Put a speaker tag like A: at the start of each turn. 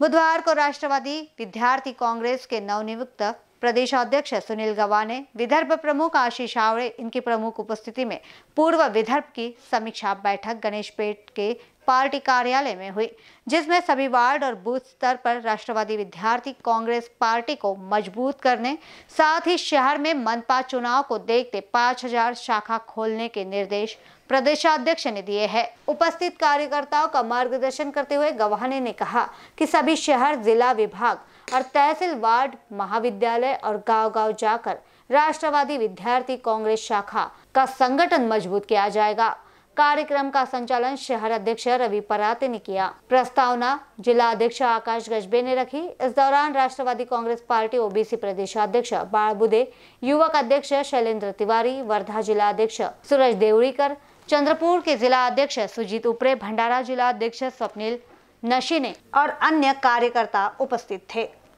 A: बुधवार को राष्ट्रवादी विद्यार्थी कांग्रेस के नवनियुक्त प्रदेश अध्यक्ष सुनील गवा ने विदर्भ प्रमुख आशीष आवड़े इनकी प्रमुख उपस्थिति में पूर्व विदर्भ की समीक्षा बैठक गणेश पेट के पार्टी कार्यालय में हुई जिसमें सभी वार्ड और बूथ स्तर पर राष्ट्रवादी विद्यार्थी कांग्रेस पार्टी को मजबूत करने साथ ही शहर में मनपा चुनाव को देखते 5000 शाखा खोलने के निर्देश प्रदेशाध्यक्ष ने दिए हैं उपस्थित कार्यकर्ताओं का मार्गदर्शन करते हुए गवाने ने कहा कि सभी शहर जिला विभाग और तहसील वार्ड महाविद्यालय और गांव-गांव जाकर राष्ट्रवादी विद्यार्थी कांग्रेस शाखा का संगठन मजबूत किया जाएगा कार्यक्रम का संचालन शहर अध्यक्ष रवि पराते ने किया प्रस्तावना जिला अध्यक्ष आकाश गजबे ने रखी इस दौरान राष्ट्रवादी कांग्रेस पार्टी ओबीसी प्रदेश अध्यक्ष बाड़बुदे युवक अध्यक्ष शैलेंद्र तिवारी वर्धा जिला अध्यक्ष सूरज देवड़ीकर चंद्रपुर के जिला अध्यक्ष सुजीत उपरे भंडारा जिला अध्यक्ष स्वप्निल नशी ने और अन्य कार्यकर्ता उपस्थित थे